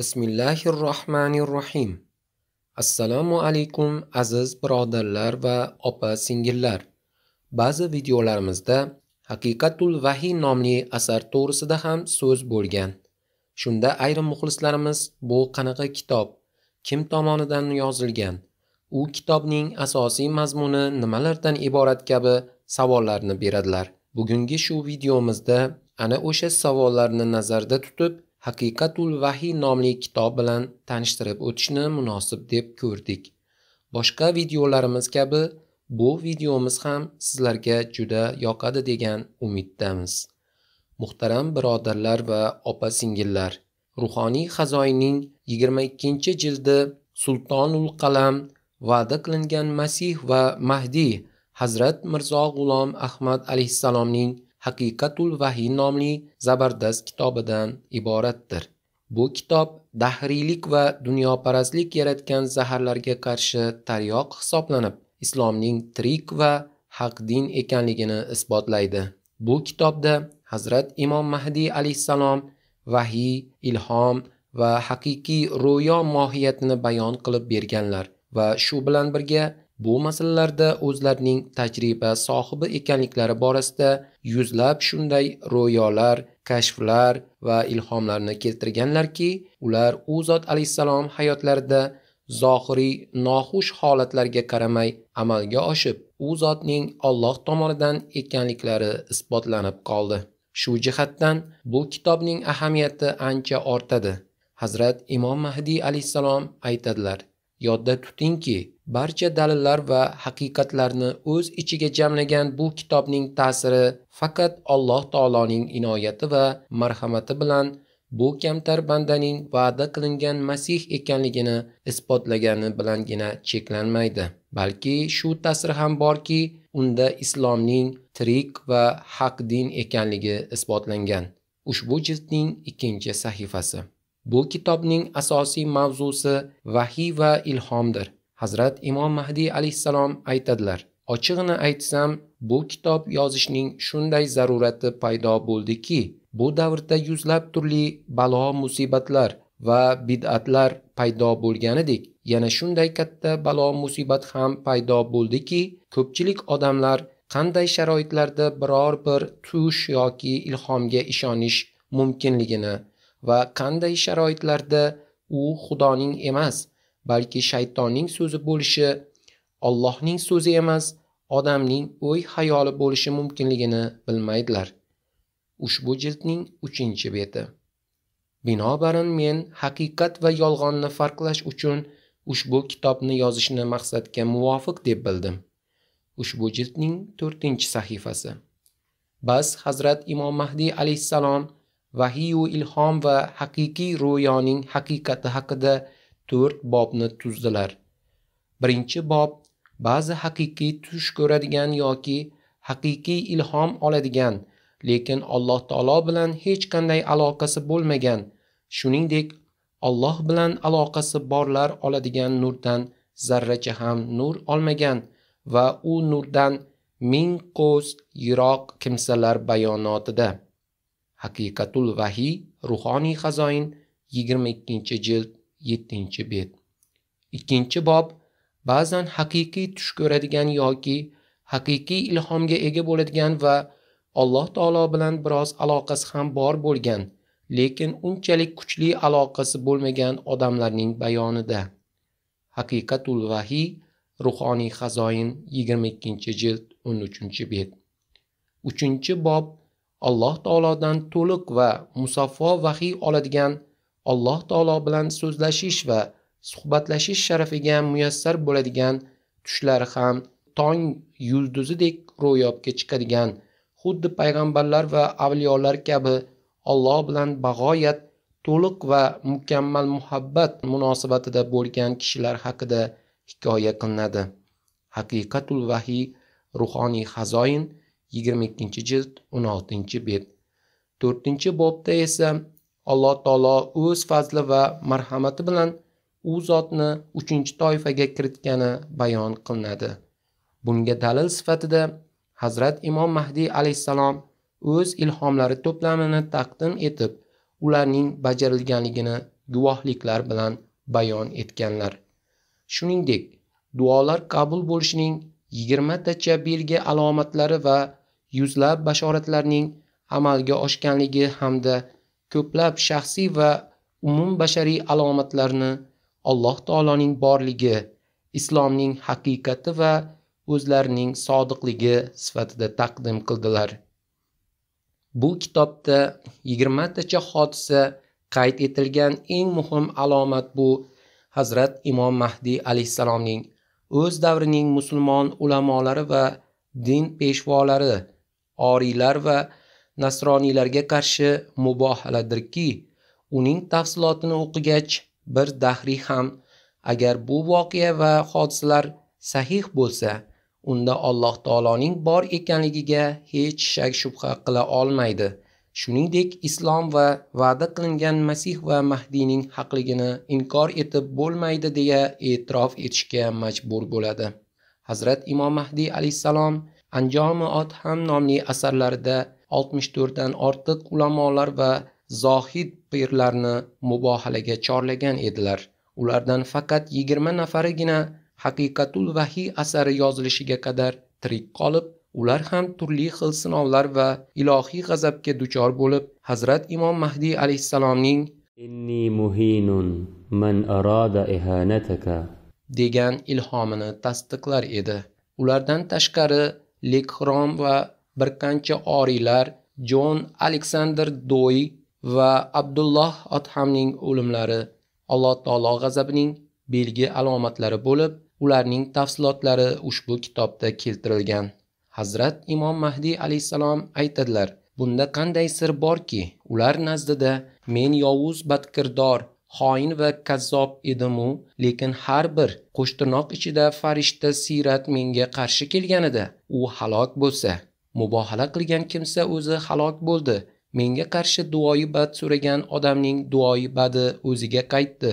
bismillahi rohmanir rohim assalomu alaykum aziz birodarlar va opa singillar ba'zi videolarimizda haqiqatul vahiy nomli asar to'g'risida ham so'z bo'lgan shunda ayrim muxlislarimiz bu qanaqa kitob kim tomonidan yozilgan u kitobning asosiy mazmuni nimalardan iborat kabi savollarni beradilar bugungi shu videomizda ana o'sha savollarni nazarda tutib haqiqatul vahiy nomli kitob bilan tanishtirib o'tishni munosib deb ko'rdik boshqa videolarimiz kabi bu videomiz ham sizlarga juda yoqadi degan umiddamiz muhtaram birodarlar va opa singillar ruhoniy xazoinning 22 jildi sultonul qalam va'da qilingan masih va mahdiy hazrat mirzo g'ulom ahmad alayhissalomning haqiqatul vahiy nomli zabardast kitobidan iboratdir bu kitob dahriylik va dunyoparastlik yaratgan zaharlarga qarshi taryoq hisoblanib islomning tirik va haq din ekanligini isbotlaydi bu kitobda hazrat imom mahdiy alayhissalom vahiy ilhom va haqiqiy ro'yo mohiyatini bayon qilib berganlar va shu bilan birga bu masalalarda o'zlarining tajriba sohibi ekanliklari borasida yuzlab shunday ro'yolar kashflar va ilhomlarni keltirganlarki ular u zot alayhissalom hayotlarida zohiriy noxush holatlarga qaramay amalga oshib u zotning Alloh tomonidan ekanliklari isbotlanib qoldi shu jihatdan bu kitobning ahamiyati ancha ortadi hazrat imom mahdiy alayhissalom aytadilar Yodda tutingki, barcha dalillar va haqiqatlarni o'z ichiga jamlagan bu kitobning ta'siri faqat Alloh taoloning inoyati va marhamati bilan bu kamtar bandaning va'da qilingan Masih ekanligini isbotlagani bilangina cheklanmaydi. Balki shu ta'sir ham borki, unda islomning tirik va haq din ekanligi isbotlangan. Ushbu jildning ikkinchi sahifasi Bu kitobning asosiy mavzusi vahiy va ilhomdir. Hazrat Imom Mahdi alayhissalom aytadilar: "Ochig'ini aytsam, bu kitob yozishning shunday zarurati paydo bo'ldiki, bu davrda yuzlab turli balo musibatlar va bid'atlar paydo bo'lganidek, yana shunday katta balo musibat ham paydo bo'ldiki, ko'pchilik odamlar qanday sharoitlarda biror bir tush yoki ilhomga ishonish mumkinligini va qanday sharoitlarda u xudoning emas balki shaytonning so'zi bo'lishi Allohning so'zi emas odamning o'y hayoli bo'lishi mumkinligini bilmaydilar ushbu jildning 3 beti binobarin men haqiqat va yolg'onni farqlash uchun ushbu kitobni yozishni maqsadga muvofiq deb bildim ushbu jildning 4 sahifasi bas hazrat imom mahdiy alayhissalom vahiyu ilhom va haqiqiy ro'yoning haqiqati haqida to'rt bobni tuzdilar birinchi bob ba'zi haqiqiy tush ko'radigan yoki haqiqiy ilhom oladigan lekin alloh taolo bilan hech qanday aloqasi bo'lmagan shuningdek alloh bilan aloqasi borlar oladigan nurdan zarracha ham nur olmagan va u nurdan ming qo'z yiroq kimsalar bayonotida haqiqatul vahiy ruhoniy xazoin yigirma ikkinchi jild yettinchi bet ikkinchi bob ba'zan haqiqiy tush ko'radigan yoki haqiqiy ilhomga ega bo'ladigan va alloh taolo bilan biroz aloqasi ham bor bo'lgan lekin unchalik kuchli aloqasi bo'lmagan odamlarning bayonida haqiqatul vahiy ruhoniy xazoin yigirma ikkinchi jild o'n uchinchi bet uchinchi bob alloh taolodan to'liq va musaffo vahiy oladigan alloh taolo bilan so'zlashish va suhbatlashish sharafiga muyassar bo'ladigan tushlar ham tong yulduzidek ro'yobga chiqadigan xuddi payg'ambarlar va avliyolar kabi Alloh bilan bag'oyat to'liq va mukammal muhabbat munosabatida bo'lgan kishilar haqida hikoya qilinadi haqiqatul vahiy ruhoniy xazoin yigirma ikkinchi jild o'n oltinchi bet to'rtinchi bobda esa alloh taolo o'z fazli va marhamati bilan u zotni uchinchi toifaga kiritgani bayon qilinadi bunga dalil sifatida hazrat imom mahdiy alayhissalom o'z ilhomlari to'plamini taqdim etib ularning bajarilganligini guvohliklar bilan bayon etganlar shuningdek duolar qabul bo'lishining yigirmatacha belgi alomatlari va yuzlab bashoratlarning amalga oshganligi hamda ko'plab shaxsiy va umumbashariy alomatlarni alloh taoloning borligi islomning haqiqati va o'zlarining sodiqligi sifatida taqdim qildilar bu kitobda yigirmatacha hodisa qayd etilgan eng muhim alomat bu hazrat imom mahdiy alayhissalomning o'z davrining musulmon ulamolari va din peshvolari oriylar va nasroniylarga qarshi mubohaladirki uning tafsilotini o'qigach bir dahriy ham agar bu voqea va hodisalar sahih bo'lsa unda alloh taoloning bor ekanligiga hech shak shubha qila olmaydi shuningdek islom va va'da qilingan masih va mahdiyning haqligini inkor etib bo'lmaydi deya e'tirof etishga majbur bo'ladi hazrat imom mahdiy alayhissalom anjomi otham nomli asarlarida 64 dan ortiq ulamolar va zohid pirlarni mubohalaga chorlagan edilar ulardan faqat 20 nafarigina haqiqatul vahiy asari yozilishiga qadar tirik qolib ular ham turli xil sinovlar va ilohiy g'azabga duchor bo'lib hazrat imom Mahdi alayhisalomning inni muhinun man arada ihanataka degan ilhomini tasdiqlar edi ulardan tashqari Lekxrom va bir qancha oriylar Jon Alexander Doy va Abdulloh Otxamning o'limlari Alloh taolo g'azabining belgi alomatlari bo'lib, ularning tafsilotlari ushbu kitobda keltirilgan. Hazrat Imom Mahdi alayhisalom aytadilar: Bunda qanday sir borki, ular nazdida men yovuz batkirdor xoin va kazzob edimu lekin har bir qo'shtirnoq ichida farishta siyrat menga qarshi kelganida u halok bo'lsa mubohala qilgan kimsa o'zi halok bo'ldi menga qarshi duoyi bad so'ragan odamning duoyi badi o'ziga qaytdi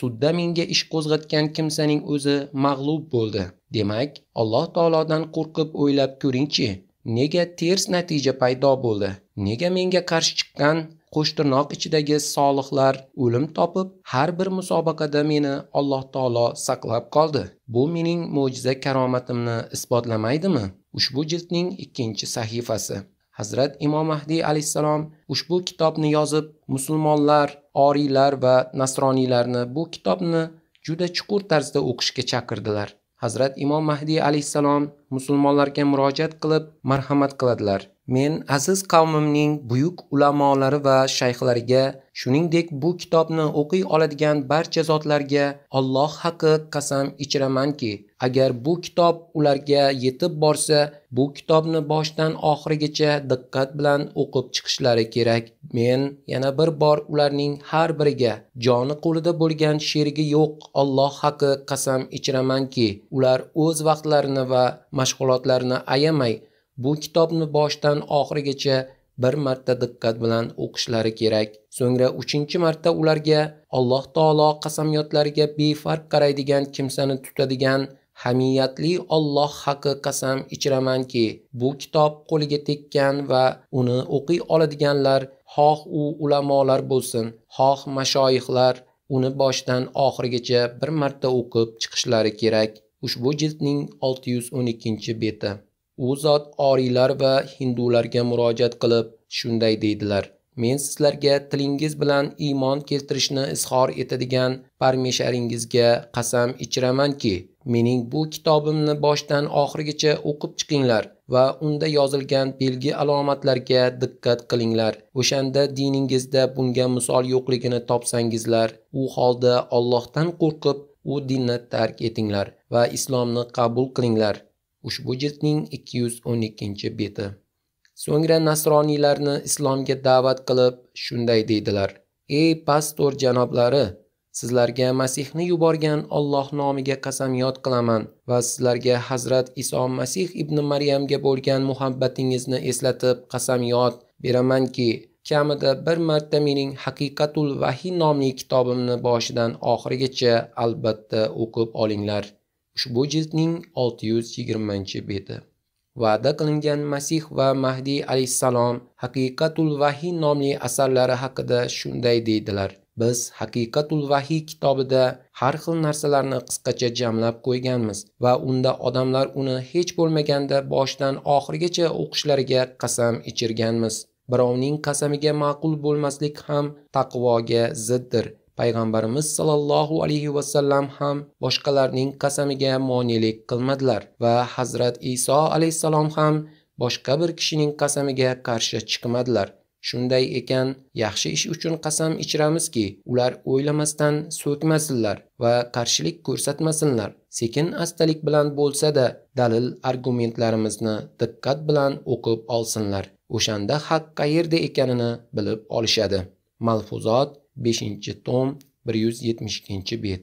sudda menga ish qo'zg'atgan kimsaning o'zi mag'lub bo'ldi demak alloh taolodan qo'rqib o'ylab ko'ringchi nega ters natija paydo bo'ldi nega menga qarshi chiqqan qo'shtirnoq ichidagi solihlar o'lim topib har bir musobaqada meni alloh taolo saqlab qoldi bu mening mo'jiza karomatimni isbotlamaydimi ushbu jildning ikkinchi sahifasi hazrat imom mahdiy alayhissalom ushbu kitobni yozib musulmonlar oriylar va nasroniylarni bu kitobni juda chuqur tarzda o'qishga chaqirdilar hazrat imom mahdiy alayhissalom musulmonlarga murojaat qilib marhamat qiladilar Men aziz qavmimning buyuk ulamolari va shayxlariga, shuningdek bu kitobni o'qiy oladigan barcha zotlarga Alloh haqi qasam ichiramanki, agar bu kitob ularga yetib borsa, bu kitobni boshdan oxirigacha diqqat bilan o'qib chiqishlari kerak. Men yana bir bor ularning har biriga joni qo'lida bo'lgan sherigi yo'q Alloh haqi qasam ichiramanki, ular o'z vaqtlarini va mashg'ulotlarini ayamay bu kitobni boshdan oxirigacha bir marta diqqat bilan o'qishlari kerak so'ngra uchinchi marta ularga alloh taolo qasamiyotlariga befarq qaraydigan kimsani tutadigan hamiyatli Alloh haqi qasam ichiramanki bu kitob qo'liga tekkan va uni o'qiy oladiganlar xoh u ulamolar bo'lsin xoh mashoyihlar uni boshdan oxirigacha bir marta o'qib chiqishlari kerak ushbu jildning 612 beti u zot oriylar va hindularga murojaat qilib shunday deydilar men sizlarga tilingiz bilan iymon keltirishni izhor etadigan parmesharingizga qasam ichiramanki mening bu kitobimni boshdan oxirigacha o'qib chiqinglar va unda yozilgan belgi alomatlarga diqqat qilinglar o'shanda diningizda bunga misol yo'qligini topsangizlar u holda ollohdan qo'rqib u dinni tark etinglar va islomni qabul qilinglar ushbu jildning 212 beti so'ngra nasroniylarni islomga da'vat qilib shunday deydilar ey pastor janoblari sizlarga masihni yuborgan olloh nomiga qasamyod qilaman va sizlarga hazrat iso masih ibn maryamga bo'lgan muhabbatingizni eslatib qasamyod beramanki kamida bir marta mening haqiqatul vahiy nomli kitobimni boshidan oxirigacha albatta o'qib olinglar Ushbu jildning 620 beti. Va'da qilingan Masih va Mahdi alayhissalom Haqiqatul Vahiy nomli asarlari haqida shunday deydilar: Biz Haqiqatul Vahiy kitobida har xil narsalarni qisqacha jamlab qo'yganmiz va unda odamlar uni hech bo'lmaganda boshidan oxirigacha o'qishlariga qasam ichirganmiz. Birovning qasamiga ma'qul bo'lmaslik ham taqvoga ziddir. payg'ambarimiz sollallohu alayhi vasallam ham boshqalarning qasamiga monelik qilmadilar va hazrat iso alayhissalom ham boshqa bir kishining qasamiga qarshi chiqmadilar shunday ekan yaxshi ish uchun qasam ichiramizki ular o'ylamasdan so'kmasinlar va qarshilik ko'rsatmasinlar sekin astalik bilan bo'lsa-da dalil argumentlarimizni diqqat bilan o'qib olsinlar o'shanda haq qayerda ekanini bilib olishadi malfuzot beshinchi tom bir yuz yetmish bet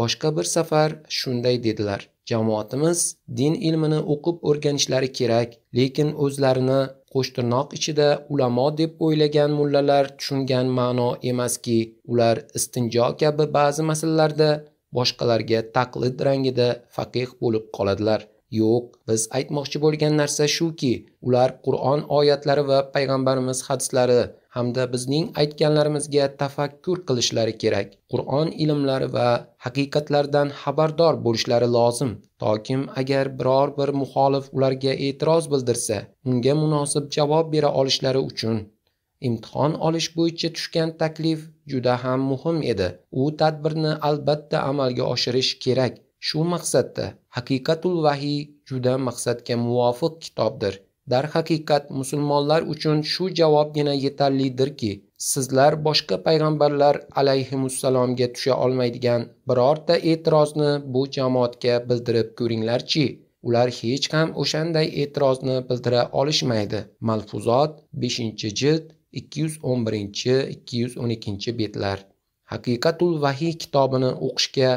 boshqa bir safar shunday dedilar jamoatimiz din ilmini o'qib o'rganishlari kerak lekin o'zlarini qo'shtirnoq ichida ulamo deb o'ylagan mullalar tushungan ma'no emaski ular istinjo kabi ba'zi masalalarda boshqalarga taqlid rangida faqih bo'lib qoladilar yo'q biz aytmoqchi bo'lgan narsa shuki ular qur'on oyatlari va payg'ambarimiz hadislari hamda bizning aytganlarimizga tafakkur qilishlari kerak qur'on ilmlari va haqiqatlardan xabardor bo'lishlari lozim tokim agar biror bir muxolif ularga e'tiroz bildirsa unga munosib javob bera olishlari uchun imtihon olish bo'yicha tushgan taklif juda ham muhim edi u tadbirni albatta amalga oshirish kerak shu maqsadda haqiqatul vahiy juda maqsadga muvofiq kitobdir darhaqiqat musulmonlar uchun shu javobgina yetarlidirki sizlar boshqa payg'ambarlar alayhimussalomga tusha olmaydigan birorta e'tirozni bu jamoatga bildirib ko'ringlarchi ular hech ham o'shanday e'tirozni bildira olishmaydi malfuzot 5 jild 211-212 betlar haqiqatul vahiy kitobini o'qishga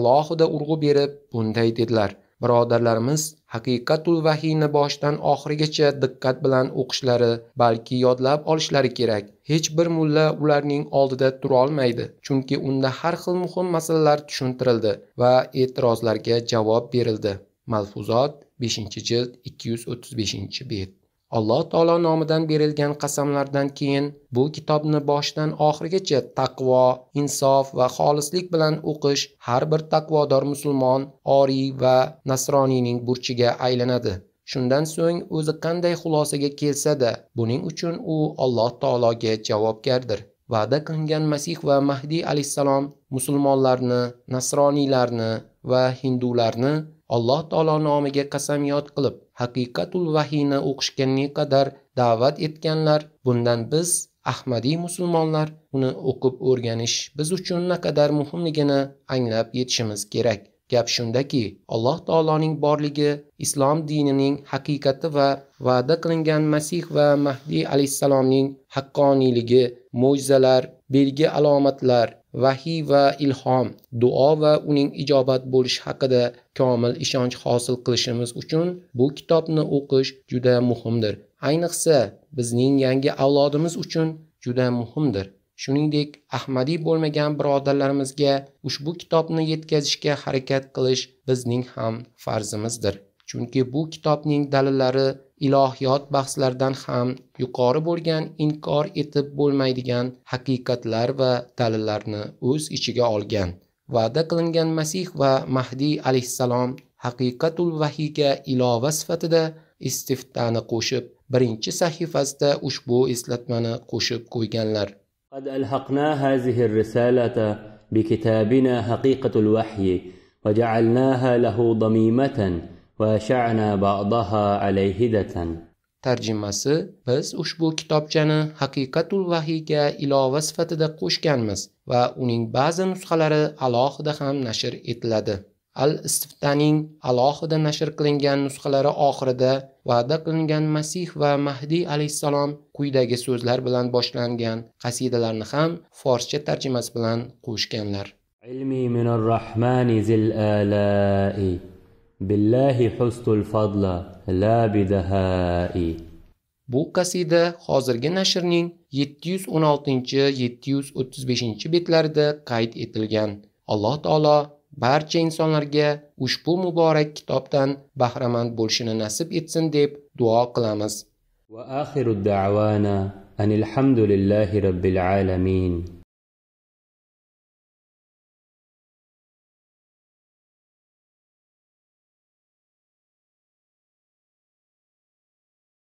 alohida urg'u berib bunday dedilar birodarlarimiz haqiqatul vahiyni boshidan oxirigacha diqqat bilan o'qishlari balki yodlab olishlari kerak hech bir mulla ularning oldida turolmaydi chunki unda har xil muhim masalalar tushuntirildi va e'tirozlarga javob berildi malfuzot beshinchi jild ikki yuz o'ttiz beshinchi bet alloh taolo nomidan berilgan qasamlardan keyin bu kitobni boshidan oxirigacha taqvo insof va xolislik bilan o'qish har bir taqvodor musulmon oriy va nasroniyning burchiga aylanadi shundan so'ng o'zi qanday xulosaga kelsa-da, buning uchun u Alloh taologa javobgardir. Va'da qilingan Masih va Mahdi alayhissalom musulmonlarni, nasroniylarni va hindularni Alloh taolo nomiga qasamyod qilib, haqiqatul vahiyni o'qishga qadar da'vat etganlar bundan biz ahmadiy musulmonlar uni o'qib o'rganish biz uchun naqadar muhimligini anglab yetishimiz kerak gap shundaki alloh taoloning borligi islom dinining haqiqati va va'da qilingan masih va mahdiy alayhissalomning haqqoniyligi mo'jizalar belgi alomatlar vahiy va ilhom duo va uning ijobat bo'lishi haqida komil ishonch hosil qilishimiz uchun bu kitobni o'qish juda muhimdir ayniqsa bizning yangi avlodimiz uchun juda muhimdir shuningdek ahmadiy bo'lmagan birodarlarimizga ushbu kitobni yetkazishga harakat qilish bizning ham farzimizdir chunki bu kitobning dalillari ilohiyot bahslaridan ham yuqori bo'lgan inkor etib bo'lmaydigan haqiqatlar va dalillarni o'z ichiga olgan va'da qilingan masih va mahdiy alayhissalom haqiqatul vahiyga ilova sifatida istiftani qo'shib birinchi sahifasida ushbu eslatmani qo'shib qo'yganlar بكتابنا حقيقة الوحي وجعلناها له ضميمة va sha'na ba'daha alayhidatan tarjimasi biz ushbu kitobchani haqiqatul vahiyga ilova sifatida qo'shganmiz va uning ba'zi nusxalari alohida ham nashr etiladi al istiftaning alohida nashr qilingan nusxalari oxirida va'da qilingan masih va mahdiy alayhissalom quyidagi so'zlar bilan boshlangan qasidalarni ham forscha tarjimasi bilan qo'shganlar ilmi minar rahmani zil alai billahi hustul fadla la bidahai bu qasida hozirgi nashrning 716-735 betlarida qayd etilgan alloh taolo barcha insonlarga ushbu muborak kitobdan bahramand bo'lishini nasib etsin deb duo qilamiz va axiru davana anil hamdulillahi robbil alamin